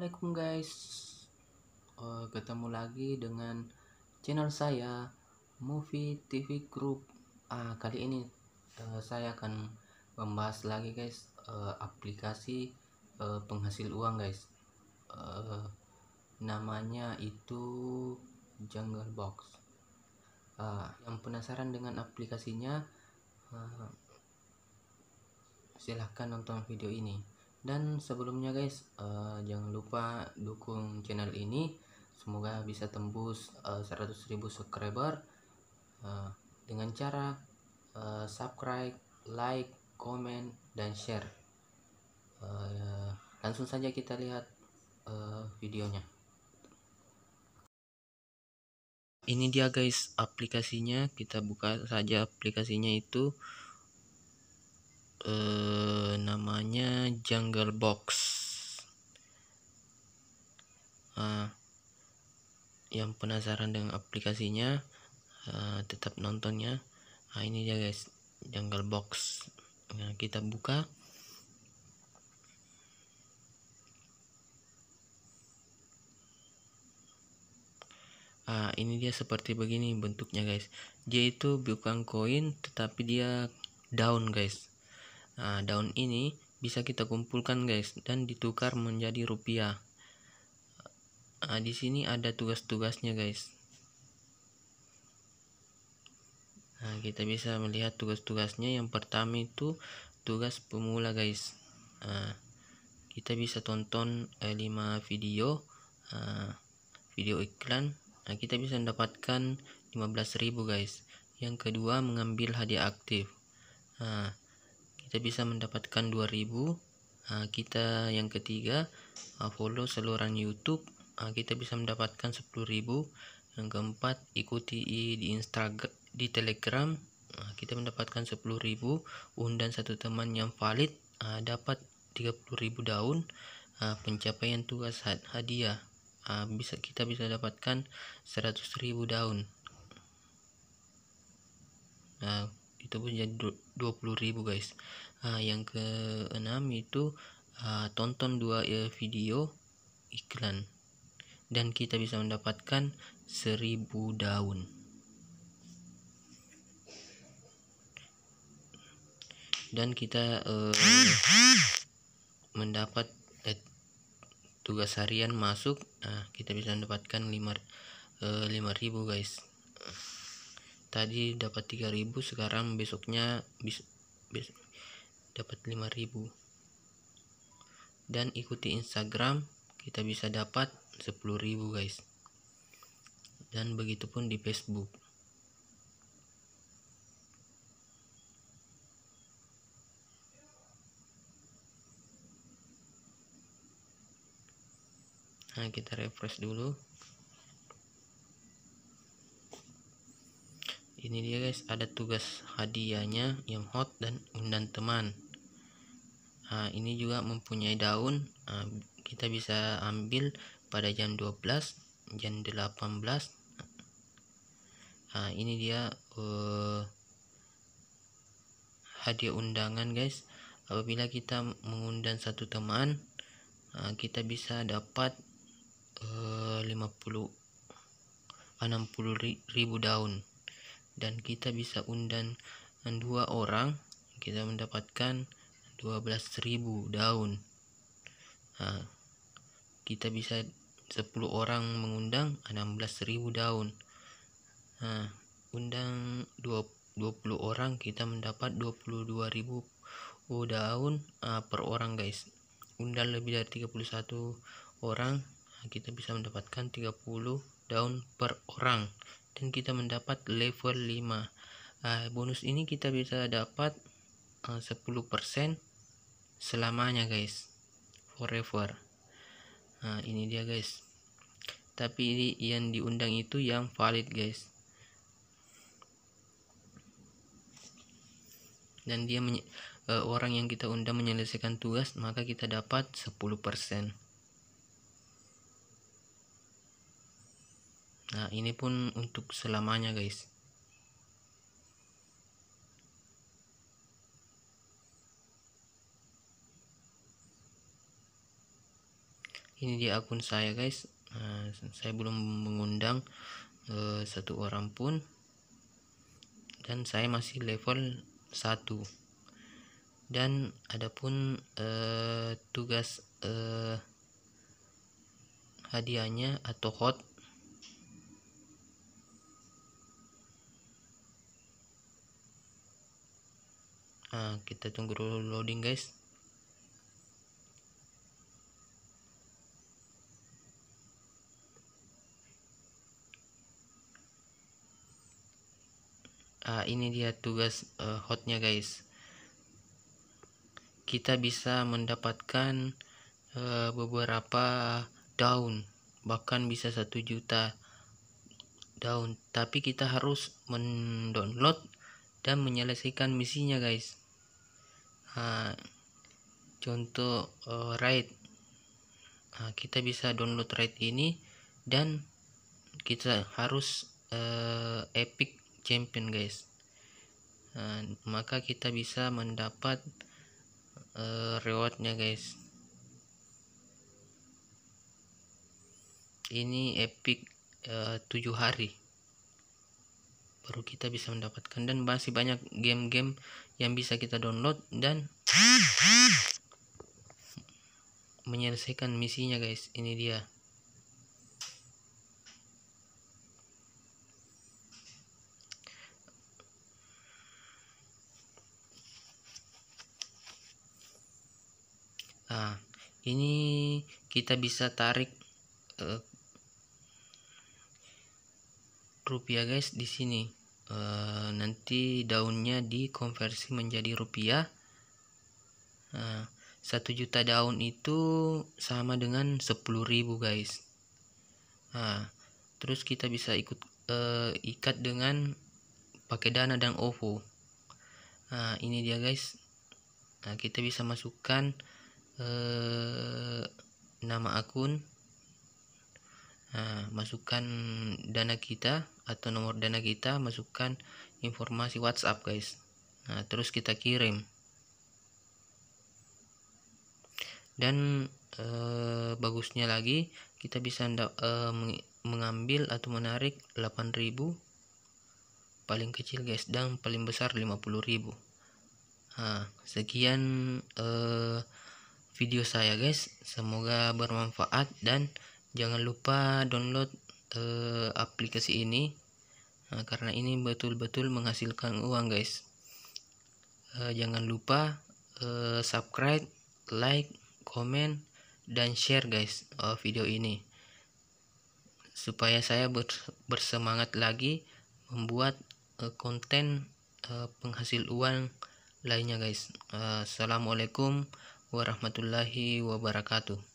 Assalamualaikum guys uh, Ketemu lagi dengan channel saya Movie TV Group uh, Kali ini uh, saya akan membahas lagi guys uh, Aplikasi uh, penghasil uang guys uh, Namanya itu Jungle Box uh, Yang penasaran dengan aplikasinya uh, Silahkan nonton video ini dan sebelumnya guys, uh, jangan lupa dukung channel ini. Semoga bisa tembus uh, eh, 100.000 subscriber uh, dengan cara uh, subscribe, like, comment dan share. Uh, langsung saja kita lihat uh, videonya. Ini dia guys aplikasinya. Kita buka saja aplikasinya itu eh, namanya jungle box Uh, yang penasaran dengan aplikasinya uh, tetap nontonnya nah ini dia guys jungle box nah, kita buka Nah, ini dia seperti begini bentuknya guys. Dia itu bukan koin tetapi dia daun guys. Nah, daun ini bisa kita kumpulkan guys dan ditukar menjadi rupiah. Nah, di sini ada tugas-tugasnya guys. Nah, kita bisa melihat tugas-tugasnya. Yang pertama itu tugas pemula guys. Nah, kita bisa tonton eh, 5 video ah, video iklan. Nah, kita bisa mendapatkan 15.000 guys. Yang kedua mengambil hadiah aktif. Nah, kita bisa mendapatkan 2000 nah, kita yang ketiga ah, follow seluruh YouTube nah, kita bisa mendapatkan 10.000 yang keempat ikuti di Instagram di Telegram nah, kita mendapatkan 10.000 undang satu teman yang valid nah, dapat 30.000 daun nah, pencapaian tugas hadiah nah, bisa kita bisa dapatkan 100.000 daun nah itu pun jadi 20.000 guys nah, yang keenam itu uh, tonton dua e, video iklan dan kita bisa mendapatkan 1000 daun dan kita uh, mendapat eh, tugas harian masuk nah, kita bisa mendapatkan 5 5000 e, guys tadi dapat 3000 sekarang besoknya bis, bis, dapat 5000 dan ikuti Instagram kita bisa dapat 10.000 guys dan begitu pun di Facebook Nah, kita refresh dulu. ini dia guys ada tugas hadiahnya yang hot dan undang teman nah, ini juga mempunyai daun nah, kita bisa ambil pada jam 12 jam 18 nah, ini dia uh, hadiah undangan guys apabila kita mengundang satu teman nah, kita bisa dapat uh, 50 60 ribu daun dan kita bisa undang eh, dua orang kita mendapatkan 12.000 daun nah, kita bisa 10 orang mengundang 16.000 daun nah, undang 20 orang kita mendapat 22.000 daun uh, per orang guys undang lebih dari 31 orang kita bisa mendapatkan 30 daun per orang dan kita mendapat level 5 uh, eh, bonus ini kita bisa dapat eh, uh, 10% selamanya guys forever nah ini dia guys tapi ini yang diundang itu yang valid guys dan dia uh, orang yang kita undang menyelesaikan tugas maka kita dapat 10% nah ini pun untuk selamanya guys ini dia akun saya guys Nah, saya belum mengundang uh, satu orang pun dan saya masih level satu dan adapun uh, eh, tugas uh, hadiahnya atau hot nah kita tunggu dulu loading guys nah, ini dia tugas uh, hotnya guys kita bisa mendapatkan uh, beberapa daun bahkan bisa satu juta daun tapi kita harus mendownload dan menyelesaikan misinya guys contoh eh, RAID kita bisa download RAID ini dan kita harus eh, epic champion guys maka kita bisa mendapat eh, rewardnya guys ini epic uh, 7 hari baru kita bisa mendapatkan dan masih banyak game-game yang bisa kita download dan menyelesaikan misinya guys ini dia nah ini kita bisa tarik uh, rupiah guys di sini e, nanti daunnya dikonversi menjadi rupiah nah, satu 1 juta daun itu sama dengan 10.000 guys nah, terus kita bisa ikut e, ikat dengan pakai dana dan OVO nah ini dia guys nah kita bisa masukkan e, nama akun Nah, masukkan dana kita atau nomor dana kita, masukkan informasi WhatsApp, guys. Nah, terus kita kirim. Dan e, bagusnya lagi, kita bisa e, mengambil atau menarik 8000 paling kecil, guys, dan paling besar 50000. Nah, sekian e, video saya, guys. Semoga bermanfaat dan jangan lupa download eh, aplikasi ini nah, karena ini betul-betul menghasilkan uang guys eh, jangan lupa subscribe like komen dan share guys video ini supaya saya bersemangat lagi membuat konten penghasil uang lainnya guys assalamualaikum warahmatullahi wabarakatuh